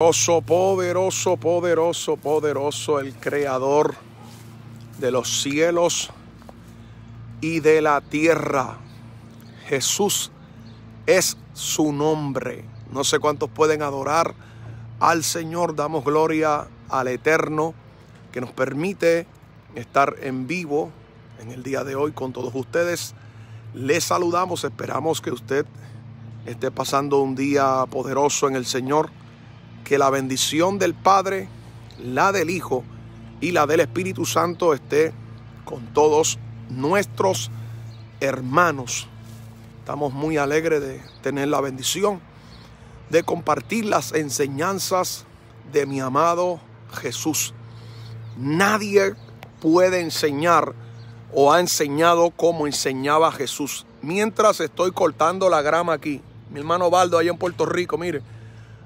Poderoso, poderoso, poderoso, poderoso, el creador de los cielos y de la tierra. Jesús es su nombre. No sé cuántos pueden adorar al Señor. Damos gloria al Eterno que nos permite estar en vivo en el día de hoy con todos ustedes. Les saludamos. Esperamos que usted esté pasando un día poderoso en el Señor que la bendición del Padre, la del Hijo y la del Espíritu Santo esté con todos nuestros hermanos. Estamos muy alegres de tener la bendición de compartir las enseñanzas de mi amado Jesús. Nadie puede enseñar o ha enseñado como enseñaba Jesús. Mientras estoy cortando la grama aquí, mi hermano Baldo allá en Puerto Rico, mire,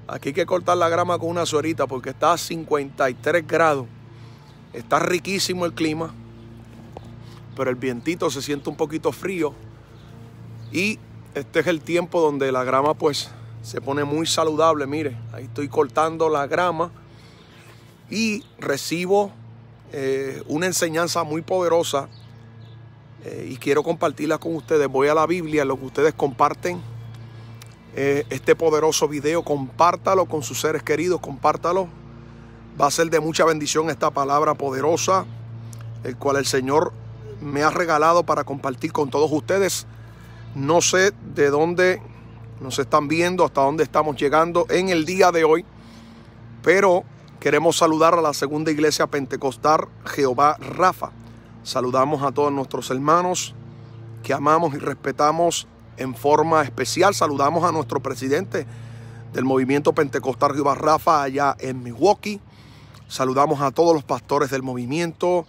Aquí hay que cortar la grama con una suerita porque está a 53 grados. Está riquísimo el clima, pero el vientito se siente un poquito frío. Y este es el tiempo donde la grama pues se pone muy saludable. Mire, ahí estoy cortando la grama y recibo eh, una enseñanza muy poderosa eh, y quiero compartirla con ustedes. Voy a la Biblia, lo que ustedes comparten eh, este poderoso video, compártalo con sus seres queridos, compártalo. Va a ser de mucha bendición esta palabra poderosa, el cual el Señor me ha regalado para compartir con todos ustedes. No sé de dónde nos están viendo, hasta dónde estamos llegando en el día de hoy, pero queremos saludar a la segunda iglesia pentecostal Jehová Rafa. Saludamos a todos nuestros hermanos que amamos y respetamos en forma especial. Saludamos a nuestro presidente del movimiento Pentecostal Río Rafa allá en Milwaukee. Saludamos a todos los pastores del movimiento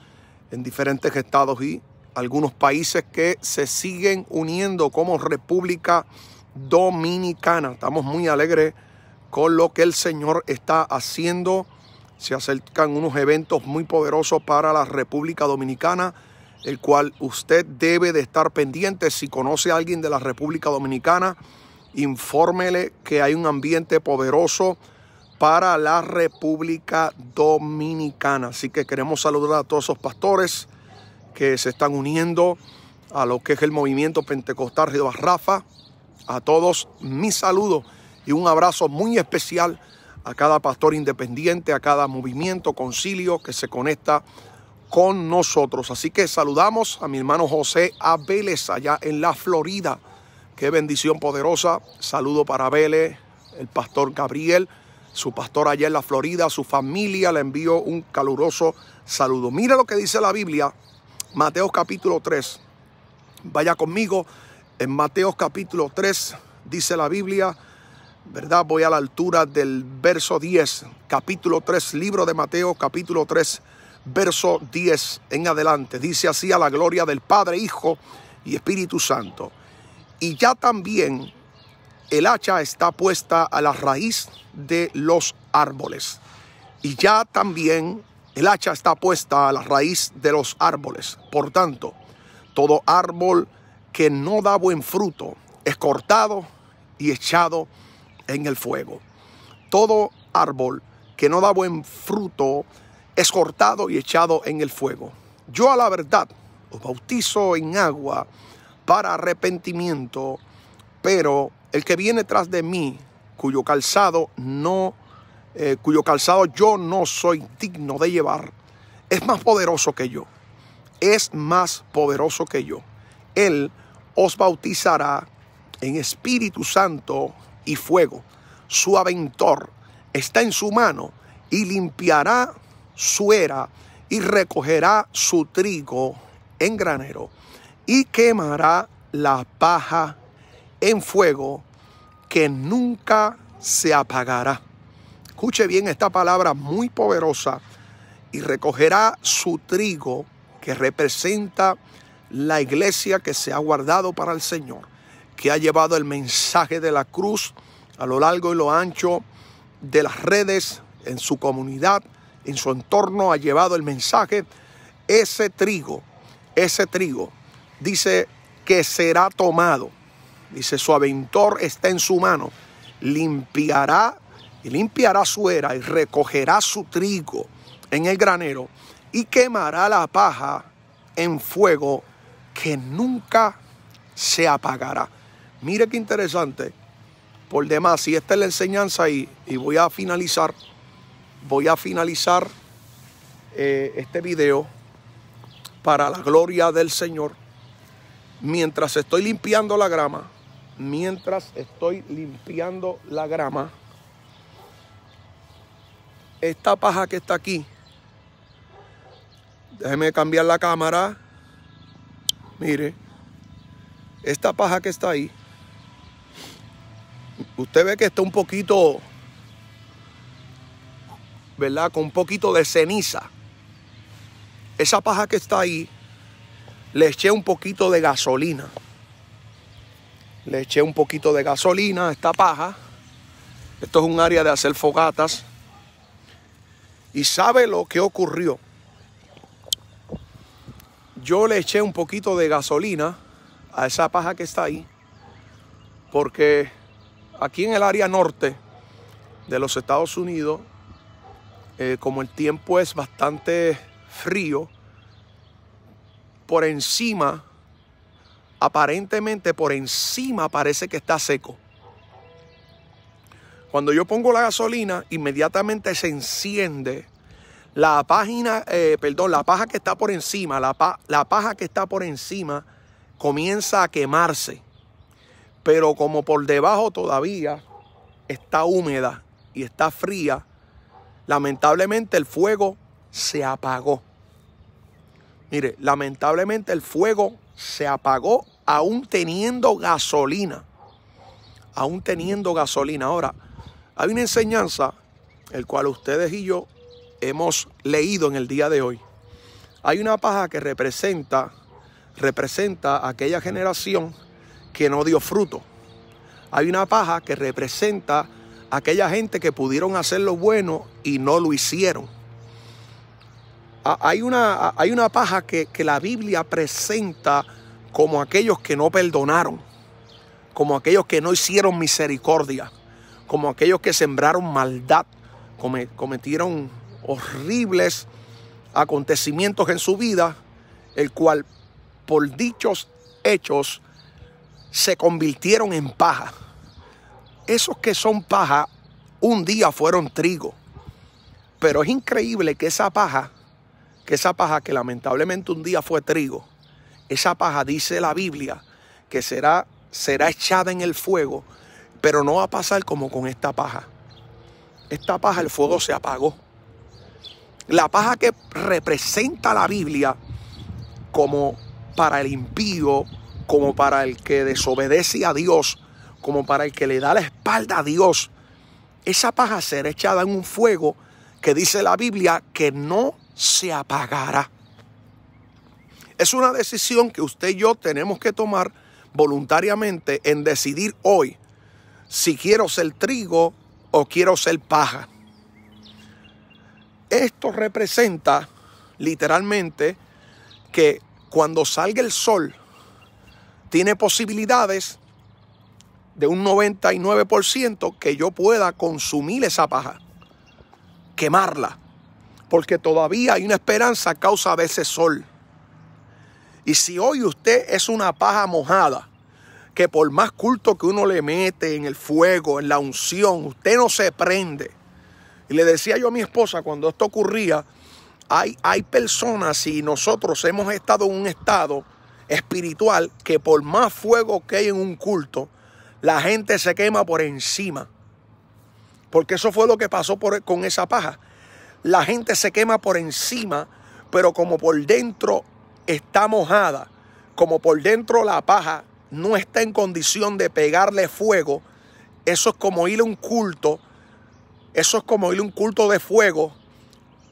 en diferentes estados y algunos países que se siguen uniendo como República Dominicana. Estamos muy alegres con lo que el Señor está haciendo. Se acercan unos eventos muy poderosos para la República Dominicana el cual usted debe de estar pendiente. Si conoce a alguien de la República Dominicana, infórmele que hay un ambiente poderoso para la República Dominicana. Así que queremos saludar a todos esos pastores que se están uniendo a lo que es el movimiento pentecostal Río Rafa. A todos mi saludo y un abrazo muy especial a cada pastor independiente, a cada movimiento, concilio que se conecta con nosotros. Así que saludamos a mi hermano José Abeles allá en la Florida. Qué bendición poderosa. Saludo para Abeles, el pastor Gabriel, su pastor allá en la Florida, su familia. Le envío un caluroso saludo. Mira lo que dice la Biblia, Mateo capítulo 3. Vaya conmigo, en Mateo capítulo 3 dice la Biblia, ¿verdad? Voy a la altura del verso 10, capítulo 3, libro de Mateo capítulo 3 verso 10 en adelante. Dice así a la gloria del Padre, Hijo y Espíritu Santo. Y ya también el hacha está puesta a la raíz de los árboles. Y ya también el hacha está puesta a la raíz de los árboles. Por tanto, todo árbol que no da buen fruto es cortado y echado en el fuego. Todo árbol que no da buen fruto es cortado y echado en el fuego. Yo a la verdad os bautizo en agua para arrepentimiento, pero el que viene tras de mí, cuyo calzado no, eh, cuyo calzado yo no soy digno de llevar, es más poderoso que yo. Es más poderoso que yo. Él os bautizará en Espíritu Santo y fuego. Su aventor está en su mano y limpiará suera y recogerá su trigo en granero y quemará la paja en fuego que nunca se apagará. Escuche bien esta palabra muy poderosa y recogerá su trigo que representa la iglesia que se ha guardado para el Señor, que ha llevado el mensaje de la cruz a lo largo y lo ancho de las redes en su comunidad, en su entorno ha llevado el mensaje, ese trigo, ese trigo, dice que será tomado. Dice, su aventor está en su mano, limpiará y limpiará su era y recogerá su trigo en el granero y quemará la paja en fuego que nunca se apagará. Mire qué interesante. Por demás, y esta es la enseñanza ahí, y voy a finalizar voy a finalizar eh, este video para la gloria del Señor. Mientras estoy limpiando la grama, mientras estoy limpiando la grama, esta paja que está aquí, déjeme cambiar la cámara, mire, esta paja que está ahí, usted ve que está un poquito ¿verdad? Con un poquito de ceniza. Esa paja que está ahí, le eché un poquito de gasolina. Le eché un poquito de gasolina a esta paja. Esto es un área de hacer fogatas. Y sabe lo que ocurrió. Yo le eché un poquito de gasolina a esa paja que está ahí. Porque aquí en el área norte de los Estados Unidos eh, como el tiempo es bastante frío, por encima, aparentemente por encima parece que está seco. Cuando yo pongo la gasolina, inmediatamente se enciende la página, eh, perdón, la paja que está por encima, la paja que está por encima comienza a quemarse, pero como por debajo todavía está húmeda y está fría, Lamentablemente el fuego se apagó. Mire, lamentablemente el fuego se apagó aún teniendo gasolina. Aún teniendo gasolina. Ahora, hay una enseñanza, el cual ustedes y yo hemos leído en el día de hoy. Hay una paja que representa, representa aquella generación que no dio fruto. Hay una paja que representa aquella gente que pudieron hacer lo bueno y no lo hicieron. Hay una, hay una paja que, que la Biblia presenta como aquellos que no perdonaron, como aquellos que no hicieron misericordia, como aquellos que sembraron maldad, cometieron horribles acontecimientos en su vida, el cual por dichos hechos se convirtieron en paja esos que son paja, un día fueron trigo. Pero es increíble que esa paja, que esa paja que lamentablemente un día fue trigo, esa paja dice la Biblia que será, será echada en el fuego, pero no va a pasar como con esta paja. Esta paja el fuego se apagó. La paja que representa la Biblia como para el impío, como para el que desobedece a Dios, como para el que le da la espalda a Dios. Esa paja será echada en un fuego que dice la Biblia que no se apagará. Es una decisión que usted y yo tenemos que tomar voluntariamente en decidir hoy si quiero ser trigo o quiero ser paja. Esto representa literalmente que cuando salga el sol tiene posibilidades de un 99% que yo pueda consumir esa paja, quemarla, porque todavía hay una esperanza a causa de ese sol. Y si hoy usted es una paja mojada, que por más culto que uno le mete en el fuego, en la unción, usted no se prende. Y le decía yo a mi esposa cuando esto ocurría, hay, hay personas y nosotros hemos estado en un estado espiritual que por más fuego que hay en un culto, la gente se quema por encima. Porque eso fue lo que pasó con esa paja. La gente se quema por encima, pero como por dentro está mojada, como por dentro la paja no está en condición de pegarle fuego, eso es como ir a un culto, eso es como ir a un culto de fuego,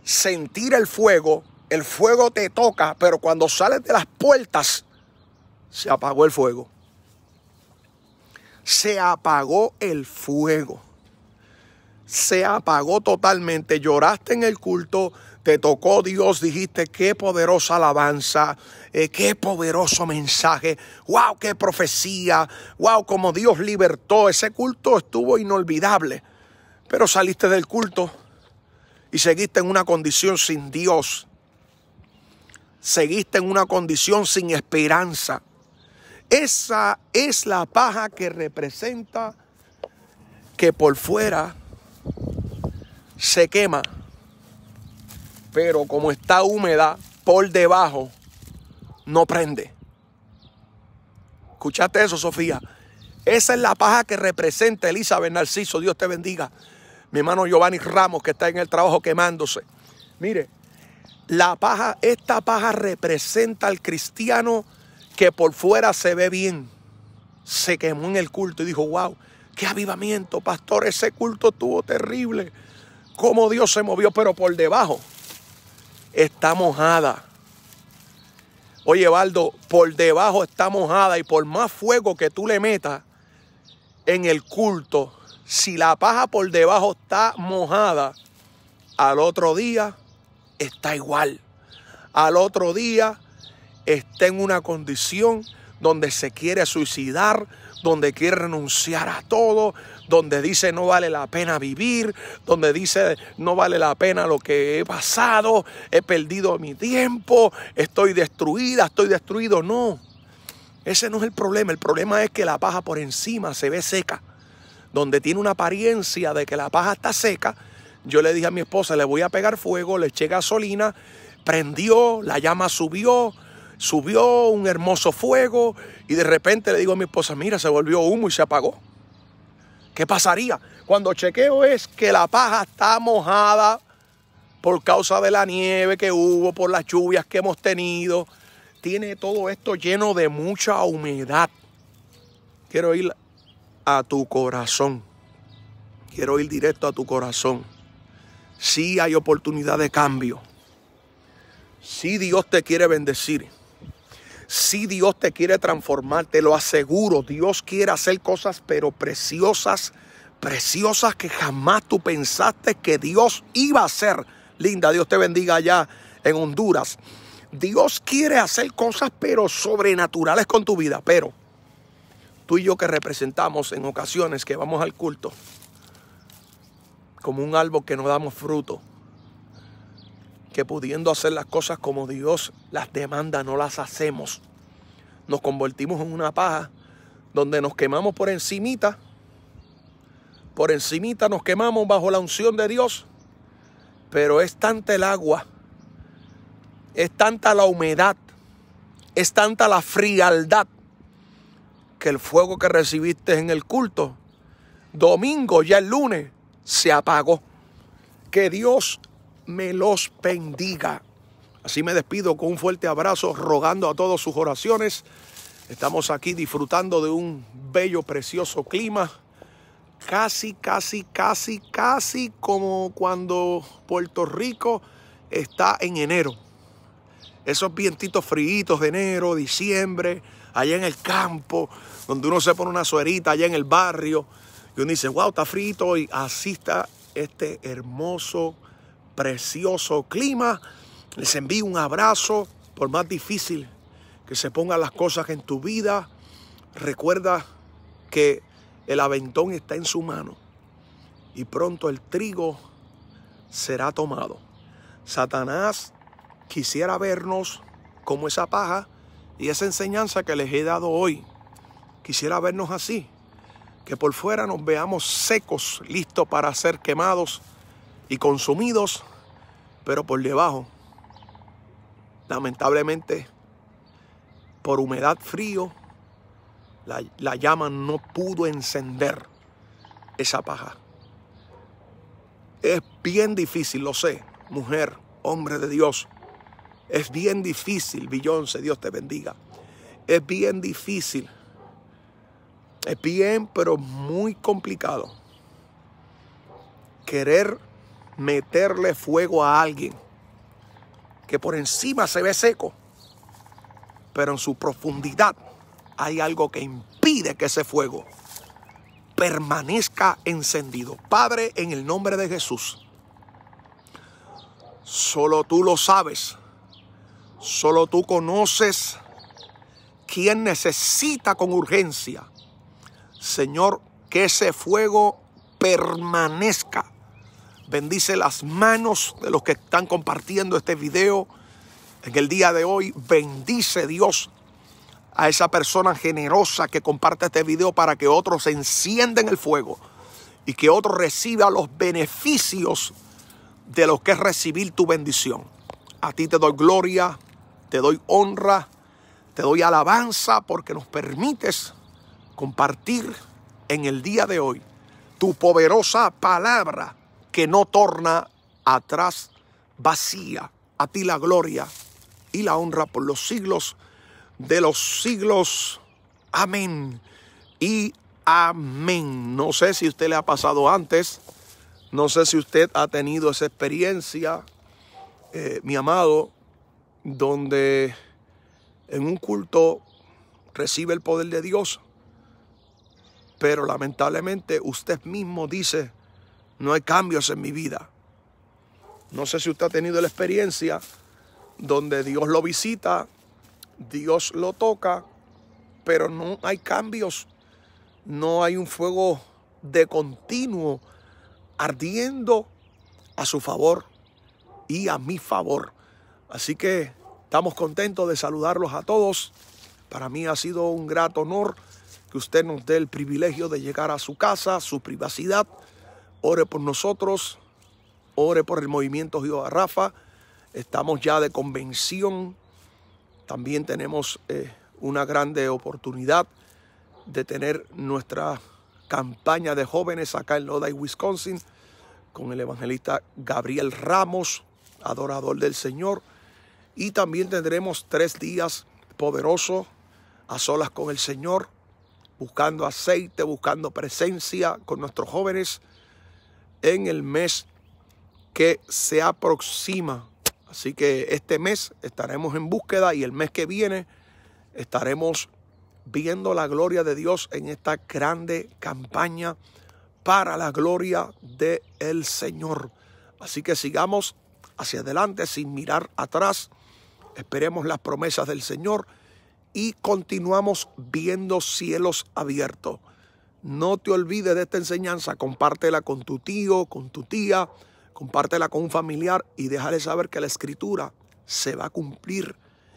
sentir el fuego, el fuego te toca, pero cuando sales de las puertas, se apagó el fuego se apagó el fuego. Se apagó totalmente. Lloraste en el culto, te tocó Dios, dijiste, qué poderosa alabanza, eh, qué poderoso mensaje, wow, qué profecía, wow, como Dios libertó. Ese culto estuvo inolvidable, pero saliste del culto y seguiste en una condición sin Dios, seguiste en una condición sin esperanza esa es la paja que representa que por fuera se quema, pero como está húmeda por debajo, no prende. Escuchaste eso, Sofía. Esa es la paja que representa Elizabeth Narciso. Dios te bendiga. Mi hermano Giovanni Ramos, que está en el trabajo quemándose. Mire, la paja, esta paja representa al cristiano que por fuera se ve bien, se quemó en el culto y dijo, wow, qué avivamiento, pastor, ese culto estuvo terrible. Cómo Dios se movió, pero por debajo está mojada. Oye, Baldo, por debajo está mojada y por más fuego que tú le metas en el culto, si la paja por debajo está mojada, al otro día está igual. Al otro día está en una condición donde se quiere suicidar, donde quiere renunciar a todo, donde dice no vale la pena vivir, donde dice no vale la pena lo que he pasado, he perdido mi tiempo, estoy destruida, estoy destruido. No, ese no es el problema. El problema es que la paja por encima se ve seca, donde tiene una apariencia de que la paja está seca. Yo le dije a mi esposa, le voy a pegar fuego, le eché gasolina, prendió, la llama subió, Subió un hermoso fuego y de repente le digo a mi esposa, mira, se volvió humo y se apagó. ¿Qué pasaría? Cuando chequeo es que la paja está mojada por causa de la nieve que hubo, por las lluvias que hemos tenido. Tiene todo esto lleno de mucha humedad. Quiero ir a tu corazón. Quiero ir directo a tu corazón. Si hay oportunidad de cambio. Si Dios te quiere bendecir. Si Dios te quiere transformar, te lo aseguro, Dios quiere hacer cosas pero preciosas, preciosas que jamás tú pensaste que Dios iba a hacer. Linda, Dios te bendiga allá en Honduras. Dios quiere hacer cosas pero sobrenaturales con tu vida, pero tú y yo que representamos en ocasiones que vamos al culto como un árbol que no damos fruto que pudiendo hacer las cosas como Dios las demanda, no las hacemos. Nos convertimos en una paja donde nos quemamos por encimita, por encimita nos quemamos bajo la unción de Dios, pero es tanta el agua, es tanta la humedad, es tanta la frialdad que el fuego que recibiste en el culto, domingo, ya el lunes, se apagó. Que Dios me los bendiga. Así me despido con un fuerte abrazo, rogando a todos sus oraciones. Estamos aquí disfrutando de un bello, precioso clima. Casi, casi, casi, casi como cuando Puerto Rico está en enero. Esos vientitos fríos de enero, diciembre, allá en el campo, donde uno se pone una suerita allá en el barrio. Y uno dice, wow, está frito. Y así está este hermoso precioso clima. Les envío un abrazo, por más difícil que se pongan las cosas en tu vida, recuerda que el aventón está en su mano y pronto el trigo será tomado. Satanás quisiera vernos como esa paja y esa enseñanza que les he dado hoy. Quisiera vernos así, que por fuera nos veamos secos, listos para ser quemados y consumidos pero por debajo, lamentablemente, por humedad, frío, la, llama no pudo encender esa paja. Es bien difícil, lo sé, mujer, hombre de Dios. Es bien difícil, Billonce, Dios te bendiga. Es bien difícil. Es bien, pero muy complicado. Querer meterle fuego a alguien que por encima se ve seco, pero en su profundidad hay algo que impide que ese fuego permanezca encendido. Padre, en el nombre de Jesús, solo tú lo sabes, solo tú conoces quién necesita con urgencia, Señor, que ese fuego permanezca Bendice las manos de los que están compartiendo este video en el día de hoy. Bendice Dios a esa persona generosa que comparte este video para que otros enciendan el fuego y que otros reciba los beneficios de los que es recibir tu bendición. A ti te doy gloria, te doy honra, te doy alabanza porque nos permites compartir en el día de hoy tu poderosa palabra que no torna atrás vacía. A ti la gloria y la honra por los siglos de los siglos. Amén. Y amén. No sé si usted le ha pasado antes. No sé si usted ha tenido esa experiencia, eh, mi amado, donde en un culto recibe el poder de Dios, pero lamentablemente usted mismo dice, no hay cambios en mi vida. No sé si usted ha tenido la experiencia donde Dios lo visita, Dios lo toca, pero no hay cambios. No hay un fuego de continuo ardiendo a su favor y a mi favor. Así que estamos contentos de saludarlos a todos. Para mí ha sido un grato honor que usted nos dé el privilegio de llegar a su casa, su privacidad ore por nosotros, ore por el movimiento Jehová Rafa. Estamos ya de convención. También tenemos eh, una grande oportunidad de tener nuestra campaña de jóvenes acá en Lodi, Wisconsin, con el evangelista Gabriel Ramos, adorador del Señor. Y también tendremos tres días poderosos a solas con el Señor, buscando aceite, buscando presencia con nuestros jóvenes en el mes que se aproxima. Así que este mes estaremos en búsqueda y el mes que viene estaremos viendo la gloria de Dios en esta grande campaña para la gloria del el Señor. Así que sigamos hacia adelante sin mirar atrás. Esperemos las promesas del Señor y continuamos viendo cielos abiertos. No te olvides de esta enseñanza, compártela con tu tío, con tu tía, compártela con un familiar y déjale saber que la escritura se va a cumplir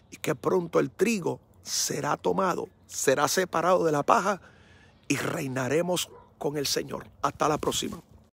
y que pronto el trigo será tomado, será separado de la paja y reinaremos con el Señor. Hasta la próxima.